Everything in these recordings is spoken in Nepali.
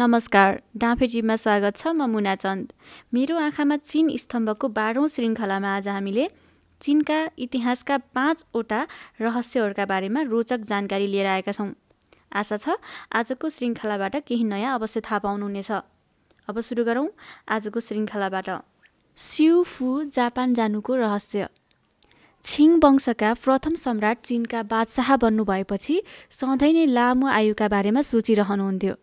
नमस्कार डाँफेजीमा स्वागत छ म मुनाचन्द मेरो आँखामा चिन स्तम्भको बाह्रौँ श्रृङ्खलामा आज हामीले चिनका इतिहासका पाँचवटा रहस्यहरूका बारेमा रोचक जानकारी लिएर आएका छौँ आशा छ आजको श्रृङ्खलाबाट केही नयाँ अवश्य थाहा पाउनुहुनेछ अब सुरु गरौँ आजको श्रृङ्खलाबाट सिउ फु जापान जानुको रहस्य छिङ वंशका प्रथम सम्राट चिनका बादशाह बन्नुभएपछि सधैँ नै लामो आयुका बारेमा सोचिरहनुहुन्थ्यो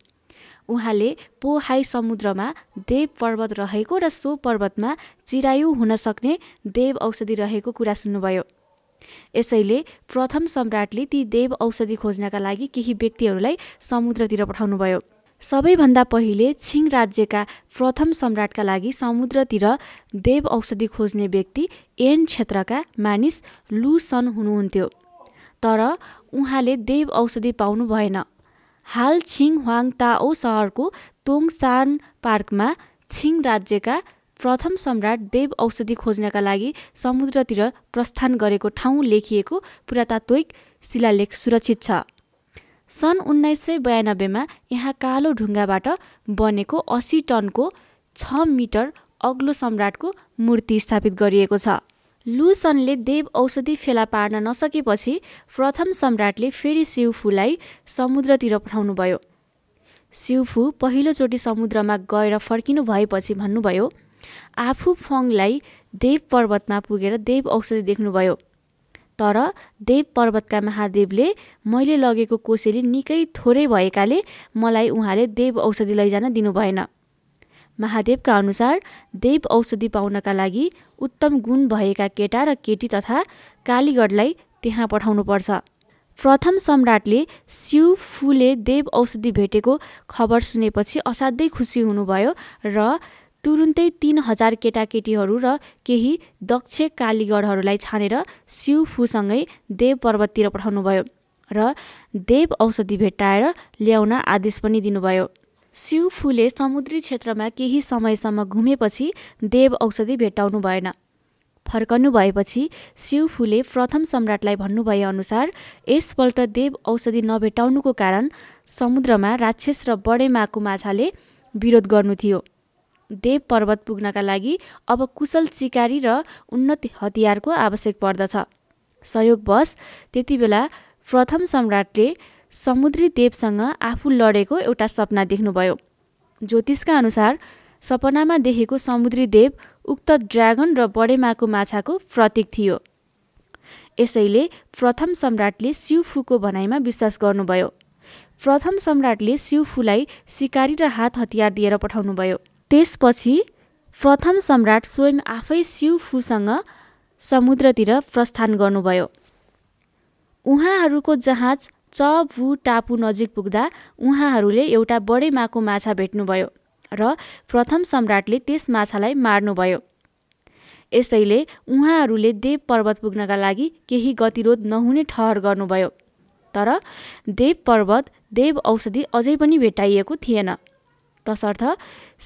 उहाँले पोहाई समुद्रमा देव पर्वत रहेको र सो पर्वतमा चिरायु हुन सक्ने देव औषधि रहेको कुरा सुन्नुभयो यसैले प्रथम सम्राटले ती देव औषधि खोज्नका लागि केही व्यक्तिहरूलाई समुद्रतिर पठाउनुभयो सबैभन्दा पहिले छिङ राज्यका प्रथम सम्राटका लागि समुद्रतिर देव औषधि खोज्ने व्यक्ति एन क्षेत्रका मानिस लु सन हुनुहुन्थ्यो तर उहाँले देव औषधि पाउनु भएन हाल छिङह्वाङ ताओ सहरको तोङसान पार्कमा छिङ राज्यका प्रथम सम्राट देव औषधि खोज्नका लागि समुद्रतिर प्रस्थान गरेको ठाउँ लेखिएको पुरातात्विक शिलालेख सुरक्षित छ सन् उन्नाइस सय बयानब्बेमा यहाँ कालो ढुङ्गाबाट बनेको असी टनको छ मिटर अग्लो सम्राटको मूर्ति स्थापित गरिएको छ लुसनले देव औषधि फेला पार्न नसकेपछि प्रथम सम्राटले फेरि सिउफूलाई समुद्रतिर पठाउनुभयो सिउफू पहिलोचोटि समुद्रमा गएर फर्किनु भएपछि भन्नुभयो आफू फङलाई देव पर्वतमा पुगेर देव औषधि देख्नुभयो तर देव पर्वतका महादेवले मैले लगेको कोसेली निकै थोरै भएकाले मलाई उहाँले देव औषधि लैजान दिनुभएन महादेवका अनुसार देव औषधि पाउनका लागि उत्तम गुण भएका केटा र केटी तथा कालीगढलाई त्यहाँ पठाउनुपर्छ प्रथम सम्राटले शिव फुले देव औषधि भेटेको खबर सुनेपछि असाध्यै खुसी हुनुभयो र तुरुन्तै तिन हजार केटाकेटीहरू र केही दक्ष कालीगढहरूलाई छानेर शिव फुसँगै देव पर्वततिर पठाउनुभयो र देव औषधि भेट्टाएर ल्याउन आदेश पनि दिनुभयो सिउ फुले समुद्री क्षेत्रमा केही समयसम्म घुमेपछि देव औषधि भेटाउनु भएन फर्कनु भएपछि सिउ फुले प्रथम सम्राटलाई अनुसार यसपल्ट देव औषधि नभेटाउनुको कारण समुद्रमा राक्षस र बडेमाको माछाले विरोध गर्नु थियो देव पर्वत पुग्नका लागि अब कुशल सिकारी र उन्नत हतियारको आवश्यक पर्दछ सहयोगवश त्यति बेला प्रथम सम्राटले समुद्री देवसँग आफू लडेको एउटा सपना देख्नुभयो ज्योतिषका अनुसार सपनामा देखेको समुद्री देव उक्त ड्रागन र बडेमाको माछाको प्रतीक थियो यसैले प्रथम सम्राटले सिउफुको भनाइमा विश्वास गर्नुभयो प्रथम सम्राटले शिवफूलाई सिकारी र हात हतियार दिएर पठाउनुभयो त्यसपछि प्रथम सम्राट स्वयं आफै सिउफुसँग समुद्रतिर प्रस्थान गर्नुभयो उहाँहरूको जहाज चभु टापु नजिक पुग्दा उहाँहरूले एउटा बढे माको माछा भेट्नुभयो र प्रथम सम्राटले त्यस माछालाई मार्नुभयो यसैले उहाँहरूले देव पर्वत पुग्नका लागि केही गतिरोध नहुने ठहर गर्नुभयो तर देव पर्वत देव औषधि अझै पनि भेटाइएको थिएन तसर्थ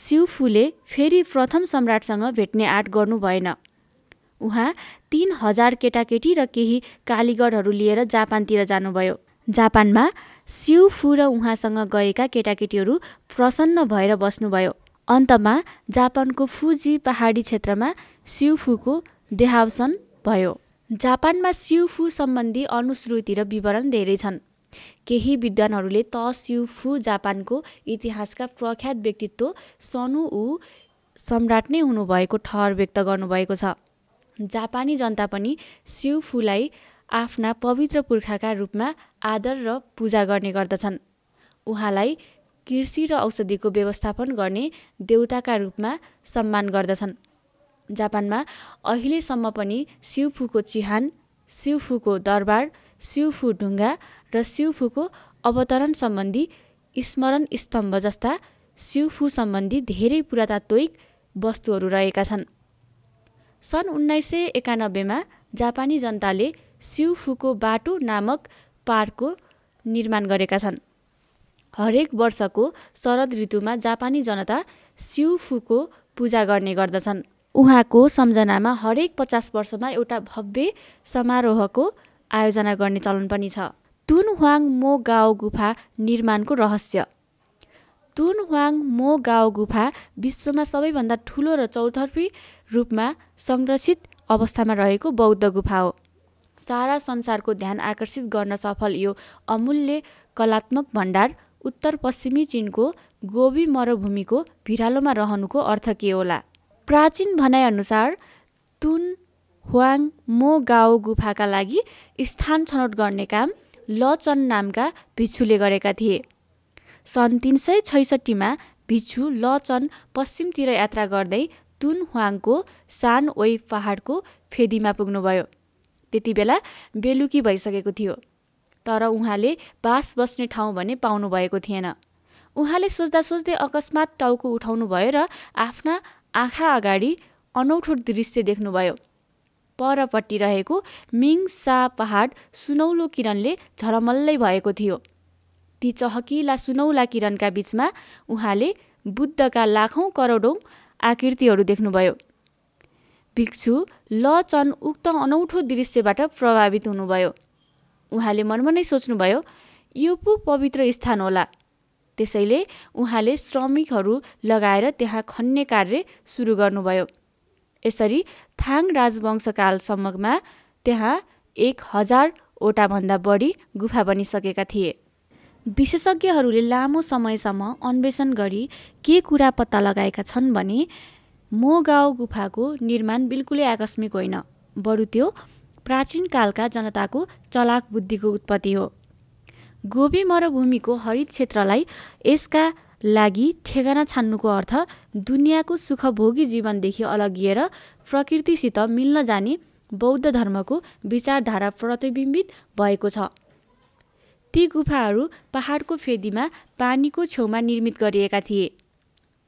सिउफुले फेरि प्रथम सम्राटसँग भेट्ने आँट गर्नु भएन उहाँ तिन हजार केटाकेटी र केही कालीगढहरू लिएर जापानतिर जानुभयो जापानमा सिउ फु र उहाँसँग गएका केटाकेटीहरू प्रसन्न भएर बस्नुभयो अन्तमा जापानको फुजी पहाडी क्षेत्रमा सिउफुको देहावसन भयो जापानमा सिउफु सम्बन्धी अनुश्रुति र विवरण धेरै छन् केही विद्वानहरूले त सिउफु जापानको इतिहासका प्रख्यात व्यक्तित्व सनु ऊ सम्राट नै हुनुभएको ठहर व्यक्त गर्नुभएको छ जापानी जनता पनि सिउफुलाई आफ्ना पवित्र पुर्खाका रूपमा आदर र पूजा गर्ने गर्दछन् उहाँलाई कृषि र औषधिको व्यवस्थापन गर्ने देउताका रूपमा सम्मान गर्दछन् जापानमा अहिलेसम्म पनि सिउफुको चिहान सिउफुको दरबार सिउफु ढुङ्गा र सिउफुको अवतरण सम्बन्धी स्मरण स्तम्भ जस्ता सिउफु सम्बन्धी धेरै पुरातात्विक वस्तुहरू रहेका छन् सन् उन्नाइस सय एकानब्बेमा जापानी जनताले सिउफुको बाटो नामक पार्कको निर्माण गरेका छन् हरेक वर्षको शरद ऋतुमा जापानी जनता सिउफुको पूजा गर्ने गर्दछन् उहाँको सम्झनामा हरेक पचास वर्षमा एउटा भव्य समारोहको आयोजना गर्ने चलन पनि छ तुनह्वाङ मो गाउँ गुफा निर्माणको रहस्य तुनह्वाङ मो गाउँ गुफा विश्वमा सबैभन्दा ठुलो र चौतर्फी रूपमा संरक्षित अवस्थामा रहेको बौद्ध गुफा हो सारा संसारको ध्यान आकर्षित गर्न सफल यो अमूल्य कलात्मक भण्डार उत्तर पश्चिमी चिनको गोबी मरुभूमिको भिरालोमा रहनुको अर्थ के होला प्राचीन भनाइअनुसार तुन ह्वाङ मो गाओ गुफाका लागि स्थान छनौट गर्ने काम लचन नामका भिक्षुले गरेका थिए सन् तिन सय छैसठीमा भिक्षु लचन पश्चिमतिर यात्रा गर्दै तुन ह्वाङको सान ओई पहाडको फेदीमा पुग्नुभयो त्यति बेला बेलुकी भइसकेको थियो तर उहाँले बास बस्ने ठाउँ भने पाउनुभएको थिएन उहाँले सोच्दा सोच्दै अकस्मात टाउको उठाउनुभयो र आफ्ना आँखा अगाडि अनौठो दृश्य देख्नुभयो परपट्टि रहेको मिङ सा पहाड सुनौलो किरणले झलमल्लै भएको थियो ती चहकिला सुनौला किरणका बिचमा उहाँले बुद्धका लाखौँ करोडौँ आकृतिहरू देख्नुभयो भिक्षु ल चन उक्त अनौठो दृश्यबाट प्रभावित हुनुभयो उहाँले मनमा नै सोच्नुभयो यो पो पवित्र स्थान होला त्यसैले उहाँले श्रमिकहरू लगाएर त्यहाँ खन्ने कार्य सुरु गर्नुभयो यसरी थाङ राजवंशकालसम्ममा त्यहाँ एक हजारवटाभन्दा बढी गुफा बनिसकेका थिए विशेषज्ञहरूले लामो समयसम्म अन्वेषण गरी के कुरा पत्ता लगाएका छन् भने म गाउँ गुफाको निर्माण बिल्कुलै आकस्मिक होइन बरु त्यो प्राचीन कालका जनताको चलाक बुद्धिको उत्पत्ति हो गोबी मरुभूमिको हरित क्षेत्रलाई यसका लागि ठेगाना छान्नुको अर्थ दुनियाँको सुखभोगी जीवनदेखि अलगिएर प्रकृतिसित मिल्न जाने बौद्ध धर्मको विचारधारा प्रतिबिम्बित भएको छ ती गुफाहरू पहाडको फेदीमा पानीको छेउमा निर्मित गरिएका थिए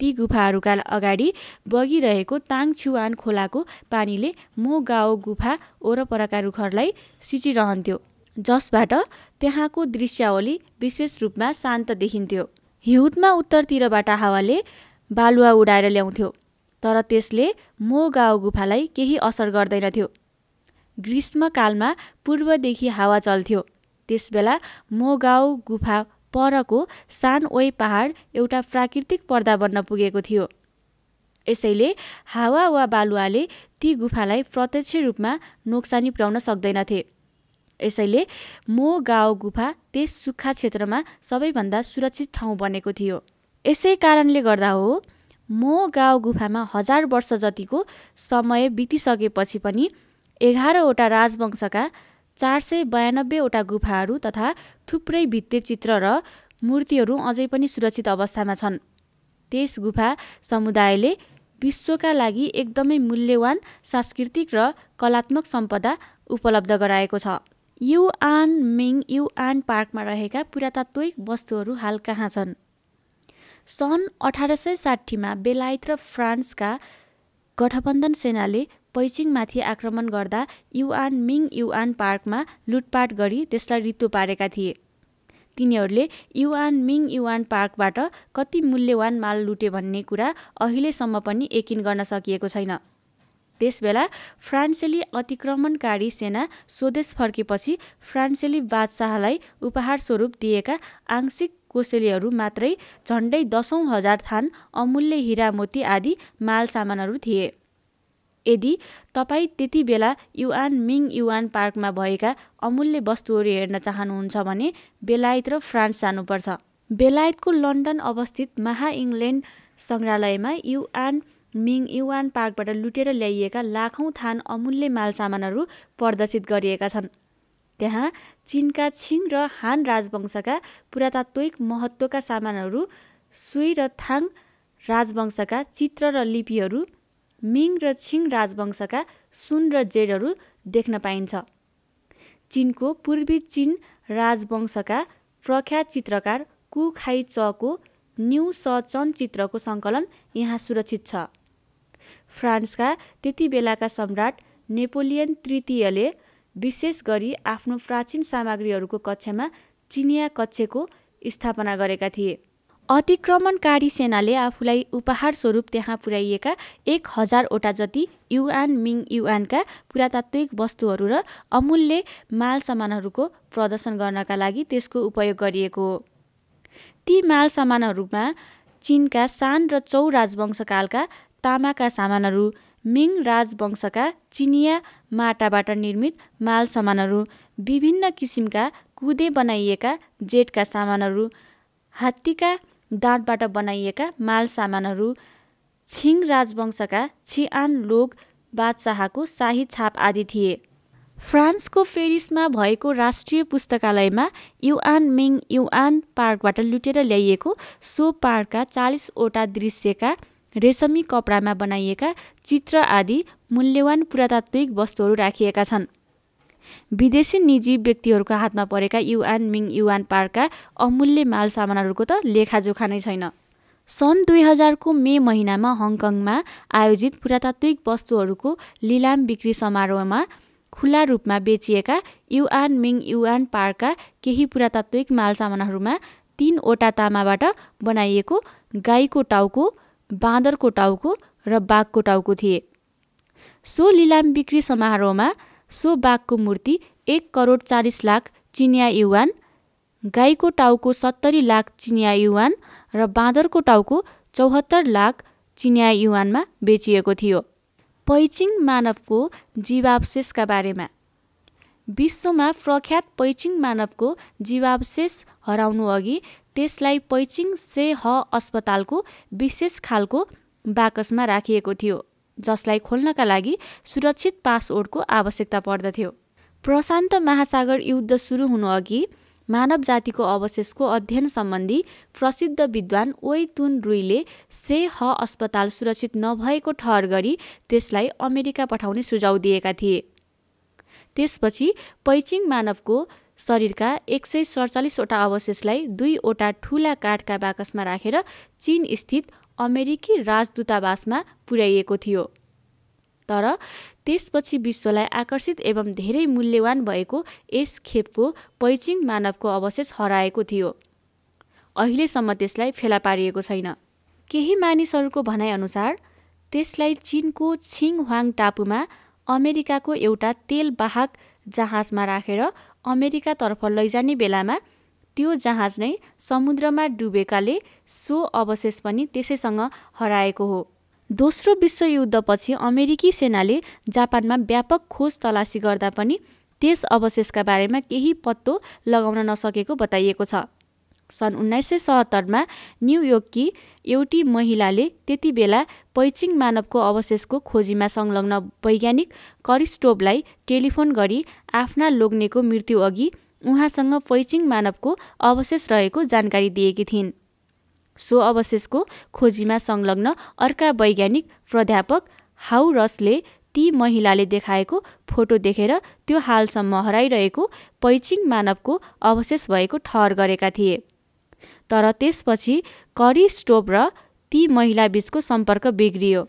ती गुफाहरूका अगाडि बगिरहेको ताङ छुवान खोलाको पानीले मो गाउँ गुफा वरपरका रुखहरूलाई सिचिरहन्थ्यो जसबाट त्यहाँको दृश्यावली विशेष रूपमा शान्त देखिन्थ्यो हिउँदमा उत्तरतिरबाट हावाले बालुवा उडाएर ल्याउँथ्यो तर त्यसले मो गाउँ गुफालाई केही असर गर्दैनथ्यो ग्रीष्मकालमा पूर्वदेखि हावा चल्थ्यो त्यसबेला मो गाउँ गुफा परको सान पहाड एउटा प्राकृतिक पर्दा बन्न पुगेको थियो यसैले हावा वा बालुवाले ती गुफालाई प्रत्यक्ष रूपमा नोक्सानी पुर्याउन सक्दैनथे यसैले मो गाउँ गुफा त्यस सुक्खा क्षेत्रमा सबैभन्दा सुरक्षित ठाउँ बनेको थियो यसै कारणले गर्दा हो मो गाउँ गुफामा हजार वर्ष जतिको समय बितिसकेपछि पनि एघारवटा राजवंशका चार सय बयानब्बेवटा गुफाहरू तथा थुप्रै चित्र र मूर्तिहरू अझै पनि सुरक्षित अवस्थामा छन् त्यस गुफा समुदायले विश्वका लागि एकदमै मूल्यवान सांस्कृतिक र कलात्मक सम्पदा उपलब्ध गराएको छ युआन मिङ युआन पार्कमा रहेका पुरातात्विक वस्तुहरू हाल कहाँ छन् सन् अठार सय साठीमा बेलायत र फ्रान्सका गठबन्धन सेनाले पैचिङमाथि आक्रमण गर्दा युआन मिङ युआन पार्कमा लुटपाट गरी त्यसलाई रित्तो पारेका थिए तिनीहरूले युआन मिङ युआन पार्कबाट कति मूल्यवान माल लुटे भन्ने कुरा अहिलेसम्म पनि यकिन गर्न सकिएको छैन त्यसबेला फ्रान्सेली अतिक्रमणकारी सेना स्वदेश फर्केपछि फ्रान्सेली बादशाहलाई उपहार स्वरूप दिएका आंशिक कोसेलीहरू मात्रै झन्डै दसौँ हजार थान अमूल्य हिरामोती आदि माल सामानहरू थिए यदि तपाईँ त्यति बेला युआन मिङ युआन पार्कमा भएका अमूल्य वस्तुहरू हेर्न चाहनुहुन्छ भने बेलायत र फ्रान्स जानुपर्छ बेलायतको लन्डन अवस्थित महा इङ्ल्यान्ड सङ्ग्रहालयमा युआन मिङ युआन पार्कबाट लुटेर ल्याइएका लाखौँ थान अमूल्य मालसामानहरू प्रदर्शित गरिएका छन् त्यहाँ चिनका छिङ र हान राजवंशका पुरातात्विक महत्त्वका सामानहरू सुई र थाङ राजवंशका चित्र र लिपिहरू मिङ र छिङ राजवंशका सुन र जेडहरू देख्न पाइन्छ चिनको पूर्वी चिन राजवंशका प्रख्यात चित्रकार कु खाई चको न्यु सचन चित्रको सङ्कलन यहाँ सुरक्षित छ फ्रान्सका त्यति बेलाका सम्राट नेपोलियन तृतीयले विशेष गरी आफ्नो प्राचीन सामग्रीहरूको कक्षमा चिनिया कक्षको स्थापना गरेका थिए अतिक्रमणकारी सेनाले आफूलाई उपहार स्वरूप त्यहाँ पुर्याइएका एक हजारवटा जति युआन मिङ युआनका पुरातात्विक वस्तुहरू र अमूल्य माल सामानहरूको प्रदर्शन गर्नका लागि त्यसको उपयोग गरिएको हो ती माल सामानहरूमा चिनका सान र चौ राजवंशकालका तामाका सामानहरू मिङ राजवंशका चिनिया माटाबाट निर्मित माल सामानहरू विभिन्न किसिमका कुदे बनाइएका जेटका सामानहरू हात्तीका दाँतबाट बनाइएका माल सामानहरू छिङ राजवंशका छिआन लोग बादशाहको शाही छाप आदि थिए फ्रान्सको फेरिसमा भएको राष्ट्रिय पुस्तकालयमा युआन मिङ युआन पार्कबाट लुटेर ल्याइएको सो पार्कका चालिसवटा दृश्यका रेशमी कपडामा बनाइएका चित्र आदि मूल्यवान पुरातात्विक वस्तुहरू राखिएका छन् विदेशी निजी व्यक्तिहरूको हातमा परेका युआन मिङ युआन पार्कका अमूल्य माल सामानहरूको त लेखाजोखा नै छैन सन् दुई हजारको मे महिनामा हङकङमा आयोजित पुरातात्विक वस्तुहरूको लिलाम बिक्री समारोहमा खुला रूपमा बेचिएका युआन मिङ युआन पार्कका केही पुरातात्विक मालसामानहरूमा तिनवटा तामाबाट बनाइएको गाईको टाउको बाँदरको टाउको र बाघको टाउको थिए सो लिलाम बिक्री समारोहमा सो बाघको मूर्ति एक करोड चालिस लाख चिनिया युवान गाईको टाउको सत्तरी लाख चिनिया युवान र बाँदरको टाउको चौहत्तर लाख चिनिया युवानमा बेचिएको थियो पैचिङ मानवको जीवावशेषका बारेमा विश्वमा प्रख्यात पैचिङ मानवको जीवावशेष हराउनु अघि त्यसलाई पैचिङ से ह अस्पतालको विशेष खालको बाकसमा राखिएको थियो जसलाई खोल्नका लागि सुरक्षित पासवर्डको आवश्यकता पर्दथ्यो प्रशान्त महासागर युद्ध सुरु हुनुअघि मानव जातिको अवशेषको अध्ययन सम्बन्धी प्रसिद्ध विद्वान ओइ तुन रुईले से ह अस्पताल सुरक्षित नभएको ठहर गरी त्यसलाई अमेरिका पठाउने सुझाव दिएका थिए त्यसपछि पैचिङ मानवको शरीरका एक सय सडचालिसवटा अवशेषलाई दुईवटा ठुला काठका बाकसमा राखेर चीनस्थित अमेरिकी राजदूतावासमा पुर्याइएको थियो तर त्यसपछि विश्वलाई आकर्षित एवं धेरै मूल्यवान भएको यस खेपको पैचिङ मानवको अवशेष हराएको थियो अहिलेसम्म त्यसलाई फेला पारिएको छैन केही मानिसहरूको भनाइअनुसार त्यसलाई चिनको छिङह्वाङ टापुमा अमेरिकाको एउटा तेल बाहक जहाजमा राखेर अमेरिकातर्फ लैजाने बेलामा त्यो जहाज नै समुद्रमा डुबेकाले सो अवशेष पनि त्यसैसँग हराएको हो दोस्रो विश्वयुद्धपछि अमेरिकी सेनाले जापानमा व्यापक खोज तलासी गर्दा पनि त्यस अवशेषका बारेमा केही पत्तो लगाउन नसकेको बताइएको छ सन् उन्नाइस सय सहत्तरमा न्युयोर्ककी एउटी महिलाले त्यति बेला पैचिङ मानवको अवशेषको खोजीमा संलग्न वैज्ञानिक करिस्टोभलाई टेलिफोन गरी आफ्ना लोग्नेको मृत्युअघि उहाँसँग पैचिङ मानवको अवशेष रहेको जानकारी दिएकी थिइन् सो अवशेषको खोजीमा संलग्न अर्का वैज्ञानिक प्राध्यापक हाउ रसले ती महिलाले देखाएको फोटो देखेर त्यो हालसम्म हराइरहेको पैचिङ मानवको अवशेष भएको ठहर गरेका थिए तर त्यसपछि करी स्टोभ र ती महिलाबीचको सम्पर्क बिग्रियो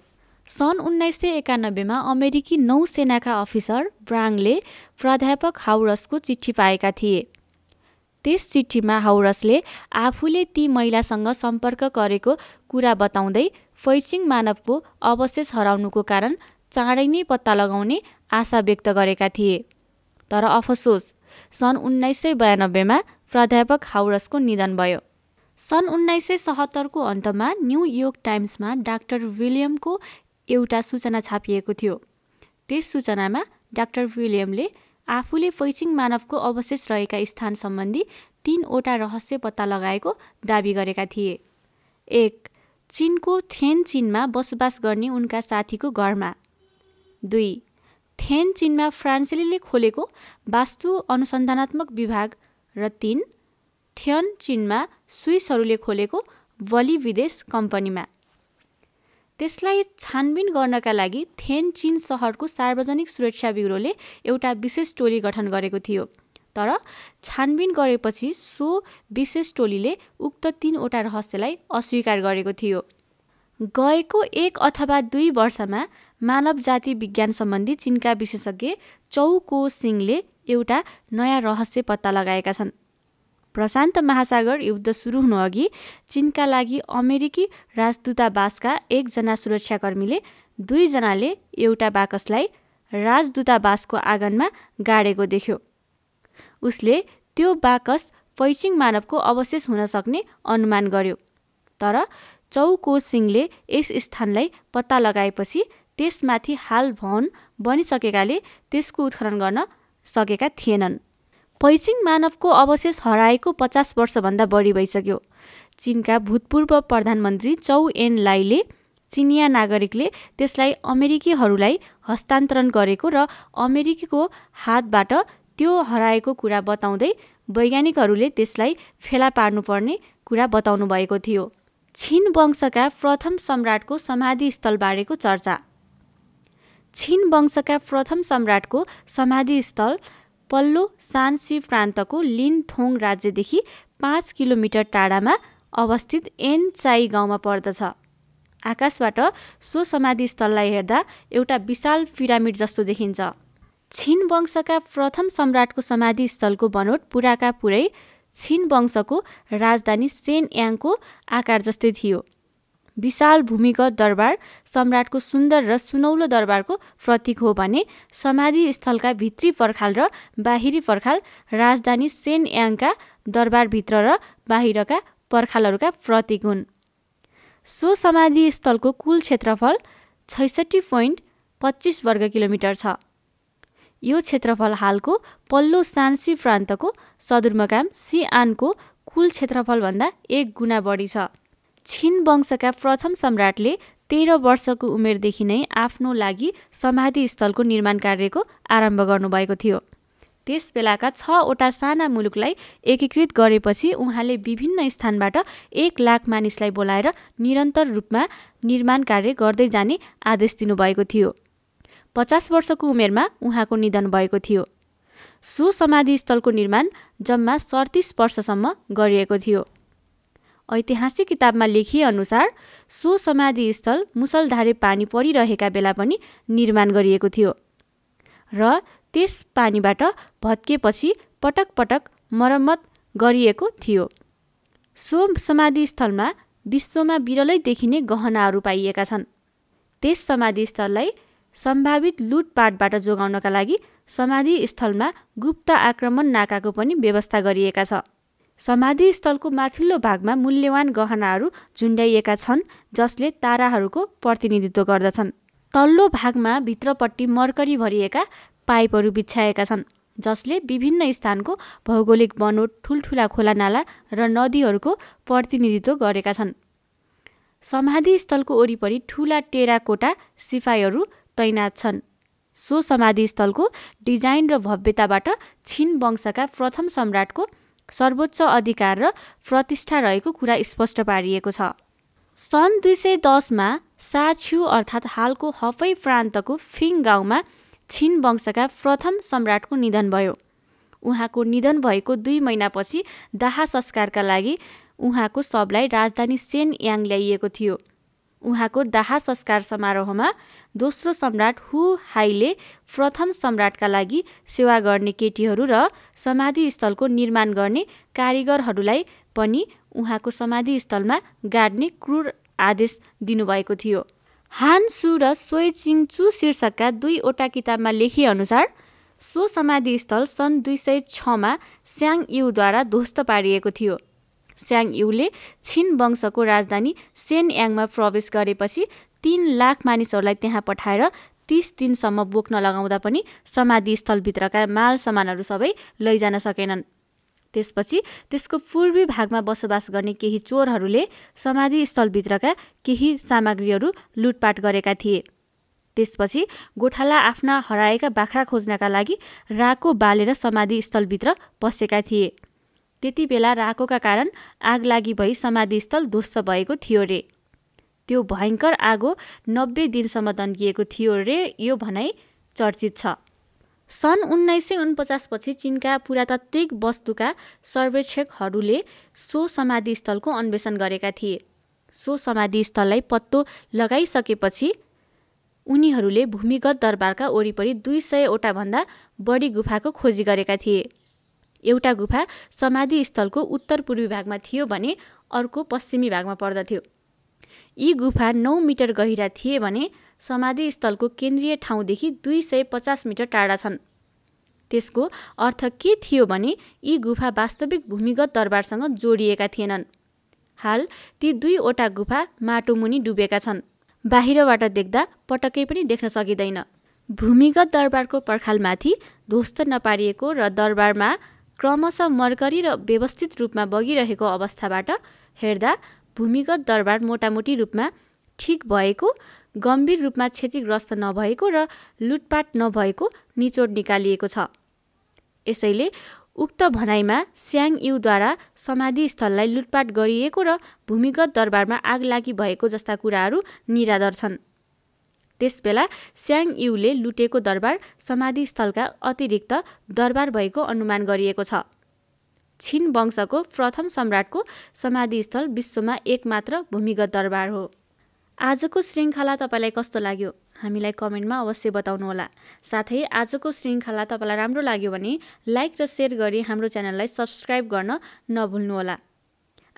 सन् उन्नाइस सय एकानब्बेमा अमेरिकी नौसेनाका अफिसर ब्राङले प्राध्यापक हाउरसको चिठी पाएका थिए त्यस चिठीमा हाउरसले आफूले ती महिलासँग सम्पर्क गरेको कुरा बताउँदै फैसिङ मानवको अवशेष हराउनुको कारण चाँडै नै पत्ता लगाउने आशा व्यक्त गरेका थिए तर अफसोस सन् उन्नाइस सय बयानब्बेमा प्राध्यापक हाउरसको निधन भयो सन् उन्नाइस सय सहत्तरको अन्तमा न्युयोर्क टाइम्समा डाक्टर विलियमको एउटा सूचना छापिएको थियो त्यस सूचनामा डाक्टर विलियमले आफूले फैसिङ मानवको अवशेष रहेका स्थान सम्बन्धी तीनवटा रहस्य पत्ता लगाएको दावी गरेका थिए एक चिनको थेन चिनमा बसोबास गर्ने उनका साथीको घरमा दुई थेन चिनमा फ्रान्सेलीले खोलेको वास्तु अनुसन्धानात्मक विभाग र तिन थियन चिनमा स्विसहरूले खोलेको बलि विदेश कम्पनीमा त्यसलाई छानबिन गर्नका लागि थेन चिन सहरको सार्वजनिक सुरक्षा ब्युरोले एउटा विशेष टोली गठन गरेको थियो तर छानबिन गरेपछि सो विशेष टोलीले उक्त तिनवटा रहस्यलाई अस्वीकार गरेको थियो गएको एक अथवा दुई वर्षमा मानव जाति विज्ञान सम्बन्धी चिनका विशेषज्ञ चौको सिंहले एउटा नयाँ रहस्य पत्ता लगाएका छन् प्रशान्त महासागर युद्ध सुरु हुनु अघि चिनका लागि अमेरिकी राजदूतावासका एकजना सुरक्षाकर्मीले दुईजनाले एउटा बाकसलाई राजदूतावासको आँगनमा गाडेको देख्यो उसले त्यो बाकस पैचिङ मानवको अवशेष हुन सक्ने अनुमान गर्यो तर चौको सिंहले यस स्थानलाई पत्ता लगाएपछि त्यसमाथि हाल भवन बनिसकेकाले त्यसको उत्खनन गर्न सकेका थिएनन् पैचिङ मानवको अवशेष हराएको पचास वर्षभन्दा बढी भइसक्यो चिनका भूतपूर्व प्रधानमन्त्री चौ एन लाइले चिनिया नागरिकले त्यसलाई अमेरिकीहरूलाई हस्तान्तरण गरेको र अमेरिकीको हातबाट त्यो हराएको कुरा बताउँदै वैज्ञानिकहरूले त्यसलाई फेला पार्नुपर्ने कुरा बताउनु भएको थियो छिन वंशका प्रथम सम्राटको समाधि समाधिस्थलबारेको चर्चा छिन वंशका प्रथम सम्राटको समाधि स्थल पल्लो सान्सी प्रान्तको लिनथोङ राज्यदेखि पाँच किलोमिटर टाढामा अवस्थित एनचाई गाउँमा पर्दछ आकाशबाट सो स्थललाई हेर्दा एउटा विशाल पिरामिड जस्तो देखिन्छ छिन वंशका प्रथम सम्राटको स्थलको बनोट पुराका पुरै छिन वंशको राजधानी सेन याङको आकार जस्तै थियो विशाल भूमिगत दरबार सम्राटको सुन्दर र सुनौलो दरबारको प्रतीक हो भने समाधि स्थलका भित्री पर्खाल र बाहिरी पर्खाल राजधानी सेन याङका दरबारभित्र र बाहिरका पर्खालहरूका प्रतीक हुन् सो स्थलको कुल क्षेत्रफल छैसठी पोइन्ट पच्चिस वर्ग किलोमिटर छ यो क्षेत्रफल हालको पल्लो सान्सी प्रान्तको सदरमुकाम सिआनको कुल क्षेत्रफलभन्दा एक गुणा बढी छ छिन वंशका प्रथम सम्राटले तेह्र वर्षको उमेरदेखि नै आफ्नो लागि समाधि स्थलको निर्माण कार्यको आरम्भ गर्नुभएको थियो त्यस बेलाका छवटा साना मुलुकलाई एकीकृत गरेपछि उहाँले विभिन्न स्थानबाट एक लाख मानिसलाई बोलाएर निरन्तर रूपमा निर्माण कार्य गर्दै जाने आदेश दिनुभएको थियो पचास वर्षको उमेरमा उहाँको निधन भएको थियो सो स्थलको निर्माण जम्मा सडतिस वर्षसम्म गरिएको थियो ऐतिहासिक किताबमा अनुसार सो समाधि स्थल मुसलधारे पानी परिरहेका बेला पनि निर्माण गरिएको थियो र त्यस पानीबाट भत्किएपछि पटक पटक मरम्मत गरिएको थियो सो समाधि स्थलमा विश्वमा बिरलै देखिने गहनाहरू पाइएका छन् त्यस समाधि स्थललाई सम्भावित लुटपाटबाट जोगाउनका लागि समाधि स्थलमा गुप्त आक्रमण नाकाको पनि व्यवस्था गरिएका छ समाधिस्थलको माथिल्लो भागमा मूल्यवान गहनाहरू झुन्ड्याइएका छन् जसले ताराहरूको प्रतिनिधित्व गर्दछन् तल्लो भागमा भित्रपट्टि मर्करी भरिएका पाइपहरू बिछ्याएका छन् जसले विभिन्न स्थानको भौगोलिक बनोट ठुल्ठुला खोलानाला र नदीहरूको प्रतिनिधित्व गरेका छन् समाधिस्थलको वरिपरि ठुला टेराकोटा सिपाहीहरू तैनात छन् सो समाधिस्थलको डिजाइन र भव्यताबाट छिन वंशका प्रथम सम्राटको सर्वोच्च अधिकार र प्रतिष्ठा रहेको कुरा स्पष्ट पारिएको छ सन् दुई सय दसमा साछ्यु अर्थात् हालको हफै प्रान्तको फिङ गाउँमा छिन वंशका प्रथम सम्राटको निधन भयो उहाँको निधन भएको दुई महिनापछि दाह संस्कारका लागि उहाँको शबलाई राजधानी सेन याङ ल्याइएको थियो उहाँको दाह संस्कार समारोहमा दोस्रो सम्राट हु हाईले प्रथम सम्राटका लागि सेवा गर्ने केटीहरू र समाधि स्थलको निर्माण गर्ने कारिगरहरूलाई पनि उहाँको समाधि स्थलमा गाड्ने क्रूर आदेश दिनुभएको थियो हान सु र सोय चिङचु शीर्षकका दुईवटा किताबमा लेखिएअनुसार सो समाधि स्थल सन् दुई सय छमा स्याङ युद्वारा ध्वस्त पारिएको थियो स्याङ युले छिन वंशको राजधानी सेन याङमा प्रवेश गरेपछि तीन लाख मानिसहरूलाई त्यहाँ पठाएर तिस दिनसम्म बोक्न लगाउँदा पनि समाधिस्थलभित्रका माल सामानहरू सबै लैजान सकेनन् त्यसपछि त्यसको पूर्वी भागमा बसोबास गर्ने केही चोरहरूले समाधिस्थलभित्रका केही सामग्रीहरू लुटपाट गरेका थिए त्यसपछि गोठाला आफ्ना हराएका बाख्रा खोज्नका लागि राको बालेर समाधिस्थलभित्र पसेका थिए त्यति बेला राकोका कारण आग लागि भई समाधिस्थल ध्वस्त भएको थियो रे त्यो भयङ्कर आगो नब्बे दिनसम्म तन्किएको थियो रे यो भनाइ चर्चित छ सन् उन्नाइस सय उनपचासपछि चिनका पुरातात्विक वस्तुका सर्वेक्षकहरूले सो समाधिस्थलको अन्वेषण गरेका थिए सो समाधिस्थललाई पत्तो लगाइसकेपछि उनीहरूले भूमिगत दरबारका वरिपरि दुई सयवटा भन्दा बढी गुफाको खोजी गरेका थिए एउटा गुफा समाधिस्थलको उत्तर पूर्वी भागमा थियो भने अर्को पश्चिमी भागमा पर्दथ्यो यी गुफा नौ मिटर गहिरा थिए भने समाधि स्थलको केन्द्रीय ठाउँदेखि दुई सय पचास मिटर टाढा छन् त्यसको अर्थ के थियो भने यी गुफा वास्तविक भूमिगत दरबारसँग जोडिएका थिएनन् हाल ती दुईवटा गुफा माटोमुनि डुबेका छन् बाहिरबाट देख्दा पटक्कै पनि देख्न सकिँदैन भूमिगत दरबारको पर्खालमाथि ध्वस्त नपारिएको र दरबारमा क्रमशः मर्करी र व्यवस्थित रूपमा बगिरहेको अवस्थाबाट हेर्दा भूमिगत दरबार मोटामोटी रूपमा ठिक भएको गम्भीर रूपमा क्षतिग्रस्त नभएको र लुटपाट नभएको निचोड निकालिएको छ यसैले उक्त भनाइमा स्याङ युद्वारा स्थललाई लुटपाट गरिएको र भूमिगत दरबारमा आग लागि भएको जस्ता कुराहरू निराधर छन् त्यसबेला स्याङ युले लुटेको दरबार समाधिस्थलका अतिरिक्त दरबार भएको अनुमान गरिएको छ छिन वंशको प्रथम सम्राटको समाधिस्थल विश्वमा एकमात्र भूमिगत दरबार हो आजको श्रृङ्खला तपाईँलाई कस्तो लाग्यो हामीलाई कमेन्टमा अवश्य बताउनुहोला साथै आजको श्रृङ्खला तपाईँलाई राम्रो लाग्यो भने लाइक र सेयर गरी हाम्रो च्यानललाई सब्सक्राइब गर्न नभुल्नुहोला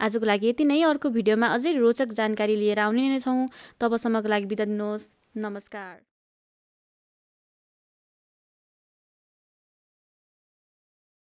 आजको लागि यति नै अर्को भिडियोमा अझै रोचक जानकारी लिएर आउने नै छौँ तबसम्मको लागि बिदा दिनुहोस् नमस्कार